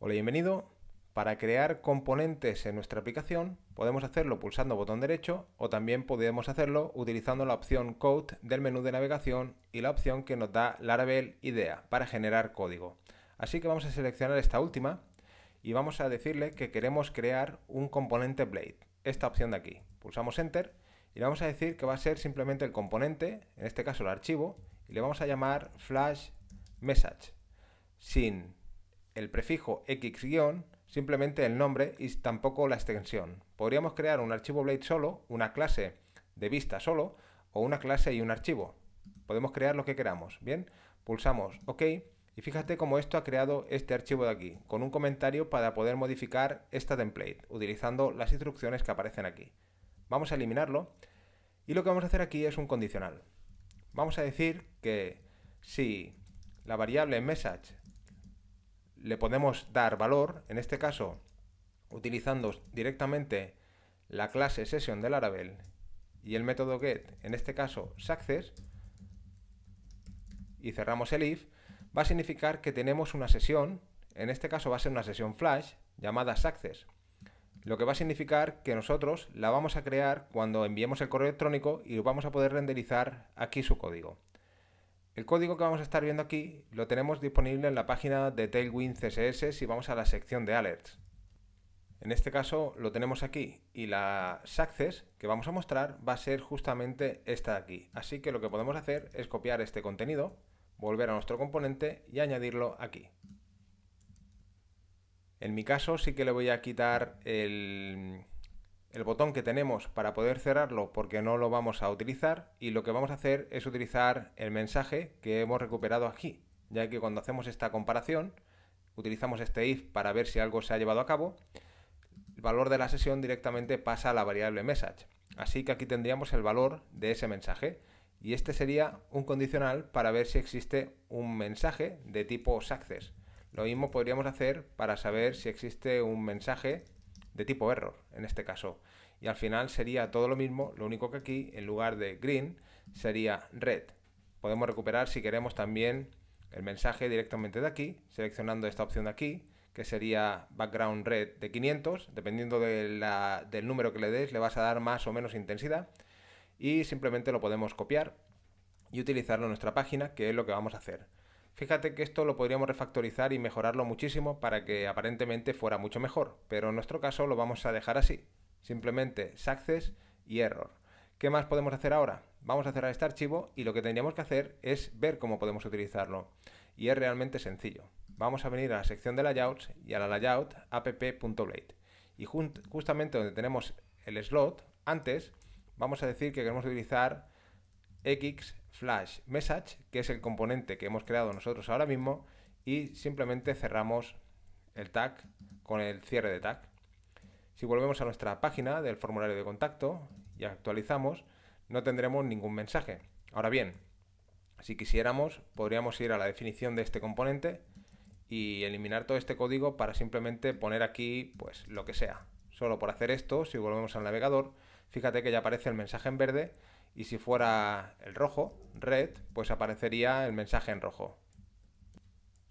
Hola, bienvenido. Para crear componentes en nuestra aplicación podemos hacerlo pulsando botón derecho o también podemos hacerlo utilizando la opción Code del menú de navegación y la opción que nos da Laravel IDEA para generar código. Así que vamos a seleccionar esta última y vamos a decirle que queremos crear un componente Blade, esta opción de aquí. Pulsamos Enter y le vamos a decir que va a ser simplemente el componente, en este caso el archivo, y le vamos a llamar flash message, sin el prefijo x- simplemente el nombre y tampoco la extensión. Podríamos crear un archivo Blade solo, una clase de vista solo o una clase y un archivo. Podemos crear lo que queramos. Bien, pulsamos OK y fíjate cómo esto ha creado este archivo de aquí, con un comentario para poder modificar esta template, utilizando las instrucciones que aparecen aquí. Vamos a eliminarlo y lo que vamos a hacer aquí es un condicional. Vamos a decir que si la variable message le podemos dar valor, en este caso utilizando directamente la clase session del Laravel y el método get, en este caso success, y cerramos el if, va a significar que tenemos una sesión, en este caso va a ser una sesión flash, llamada success, lo que va a significar que nosotros la vamos a crear cuando enviemos el correo electrónico y vamos a poder renderizar aquí su código. El código que vamos a estar viendo aquí lo tenemos disponible en la página de Tailwind CSS si vamos a la sección de alerts. En este caso lo tenemos aquí y la Success que vamos a mostrar va a ser justamente esta de aquí. Así que lo que podemos hacer es copiar este contenido, volver a nuestro componente y añadirlo aquí. En mi caso sí que le voy a quitar el, el botón que tenemos para poder cerrarlo porque no lo vamos a utilizar y lo que vamos a hacer es utilizar el mensaje que hemos recuperado aquí, ya que cuando hacemos esta comparación utilizamos este if para ver si algo se ha llevado a cabo, el valor de la sesión directamente pasa a la variable message. Así que aquí tendríamos el valor de ese mensaje y este sería un condicional para ver si existe un mensaje de tipo success. Lo mismo podríamos hacer para saber si existe un mensaje de tipo error, en este caso. Y al final sería todo lo mismo, lo único que aquí, en lugar de green, sería red. Podemos recuperar si queremos también el mensaje directamente de aquí, seleccionando esta opción de aquí, que sería background red de 500, dependiendo del número que le des le vas a dar más o menos intensidad y simplemente lo podemos copiar y utilizarlo en nuestra página, que es lo que vamos a hacer. Fíjate que esto lo podríamos refactorizar y mejorarlo muchísimo para que aparentemente fuera mucho mejor, pero en nuestro caso lo vamos a dejar así. Simplemente success y error. ¿Qué más podemos hacer ahora? Vamos a cerrar este archivo y lo que tendríamos que hacer es ver cómo podemos utilizarlo. Y es realmente sencillo. Vamos a venir a la sección de layouts y a la layout app.blade. Y justamente donde tenemos el slot, antes vamos a decir que queremos utilizar x flash message, que es el componente que hemos creado nosotros ahora mismo, y simplemente cerramos el tag con el cierre de tag. Si volvemos a nuestra página del formulario de contacto y actualizamos, no tendremos ningún mensaje. Ahora bien, si quisiéramos, podríamos ir a la definición de este componente y eliminar todo este código para simplemente poner aquí pues lo que sea. Solo por hacer esto, si volvemos al navegador, fíjate que ya aparece el mensaje en verde y si fuera el rojo, red, pues aparecería el mensaje en rojo.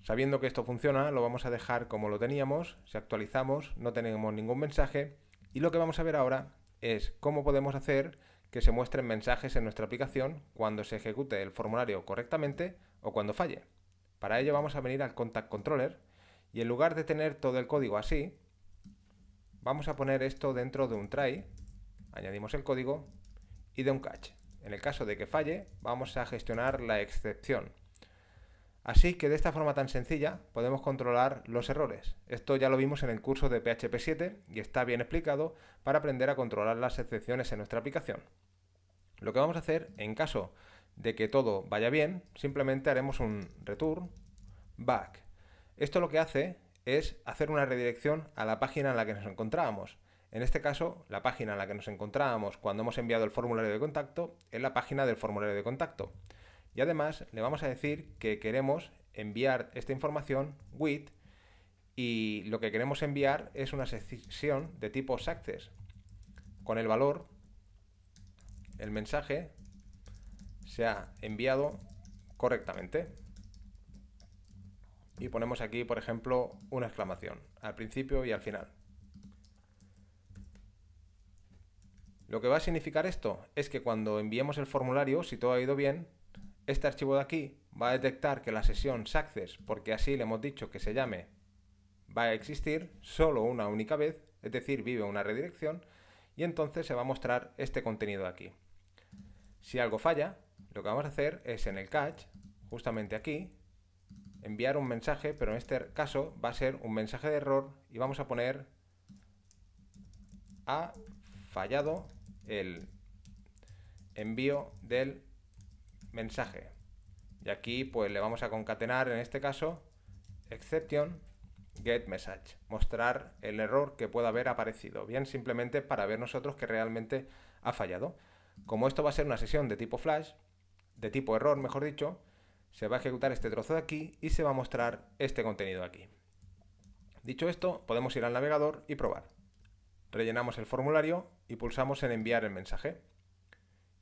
Sabiendo que esto funciona, lo vamos a dejar como lo teníamos, si actualizamos no tenemos ningún mensaje y lo que vamos a ver ahora es cómo podemos hacer que se muestren mensajes en nuestra aplicación cuando se ejecute el formulario correctamente o cuando falle. Para ello vamos a venir al Contact Controller y en lugar de tener todo el código así, vamos a poner esto dentro de un try, añadimos el código y de un catch. En el caso de que falle, vamos a gestionar la excepción. Así que de esta forma tan sencilla podemos controlar los errores. Esto ya lo vimos en el curso de PHP 7 y está bien explicado para aprender a controlar las excepciones en nuestra aplicación. Lo que vamos a hacer en caso de que todo vaya bien, simplemente haremos un return back. Esto lo que hace es hacer una redirección a la página en la que nos encontrábamos. En este caso, la página en la que nos encontrábamos cuando hemos enviado el formulario de contacto es la página del formulario de contacto. Y además le vamos a decir que queremos enviar esta información with y lo que queremos enviar es una sección de tipo success con el valor el mensaje se ha enviado correctamente. Y ponemos aquí, por ejemplo, una exclamación al principio y al final. Lo que va a significar esto es que cuando enviemos el formulario, si todo ha ido bien, este archivo de aquí va a detectar que la sesión Success, porque así le hemos dicho que se llame, va a existir solo una única vez, es decir, vive una redirección, y entonces se va a mostrar este contenido de aquí. Si algo falla, lo que vamos a hacer es en el catch, justamente aquí, enviar un mensaje, pero en este caso va a ser un mensaje de error y vamos a poner ha fallado el envío del mensaje. Y aquí pues le vamos a concatenar en este caso exception get message, mostrar el error que pueda haber aparecido, bien simplemente para ver nosotros que realmente ha fallado. Como esto va a ser una sesión de tipo flash, de tipo error mejor dicho, se va a ejecutar este trozo de aquí y se va a mostrar este contenido aquí. Dicho esto, podemos ir al navegador y probar. Rellenamos el formulario y pulsamos en enviar el mensaje.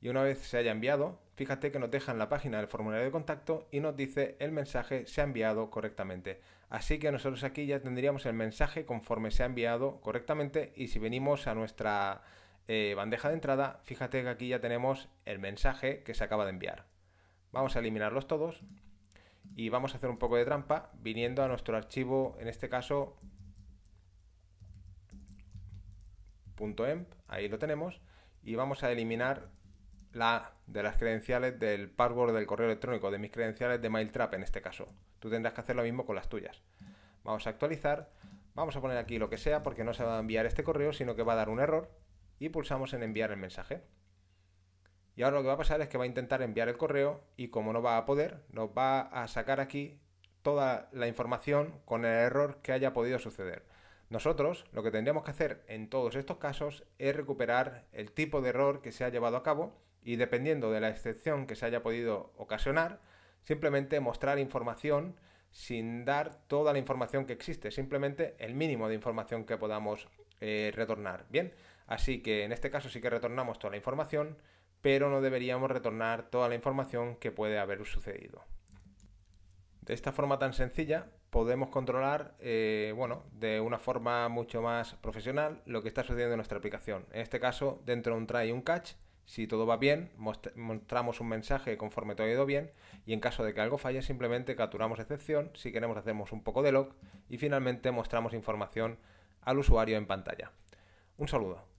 Y una vez se haya enviado, fíjate que nos deja en la página del formulario de contacto y nos dice el mensaje se ha enviado correctamente. Así que nosotros aquí ya tendríamos el mensaje conforme se ha enviado correctamente y si venimos a nuestra eh, bandeja de entrada, fíjate que aquí ya tenemos el mensaje que se acaba de enviar. Vamos a eliminarlos todos y vamos a hacer un poco de trampa viniendo a nuestro archivo, en este caso emp ahí lo tenemos, y vamos a eliminar la de las credenciales del password del correo electrónico, de mis credenciales de MailTrap en este caso. Tú tendrás que hacer lo mismo con las tuyas. Vamos a actualizar, vamos a poner aquí lo que sea porque no se va a enviar este correo, sino que va a dar un error y pulsamos en enviar el mensaje. Y ahora lo que va a pasar es que va a intentar enviar el correo y como no va a poder, nos va a sacar aquí toda la información con el error que haya podido suceder. Nosotros lo que tendríamos que hacer en todos estos casos es recuperar el tipo de error que se ha llevado a cabo y dependiendo de la excepción que se haya podido ocasionar, simplemente mostrar información sin dar toda la información que existe, simplemente el mínimo de información que podamos eh, retornar. Bien, así que en este caso sí que retornamos toda la información, pero no deberíamos retornar toda la información que puede haber sucedido. De esta forma tan sencilla podemos controlar, eh, bueno, de una forma mucho más profesional lo que está sucediendo en nuestra aplicación. En este caso, dentro de un try y un catch, si todo va bien, mostramos un mensaje conforme todo ha ido bien y en caso de que algo falle simplemente capturamos excepción, si queremos hacemos un poco de log y finalmente mostramos información al usuario en pantalla. Un saludo.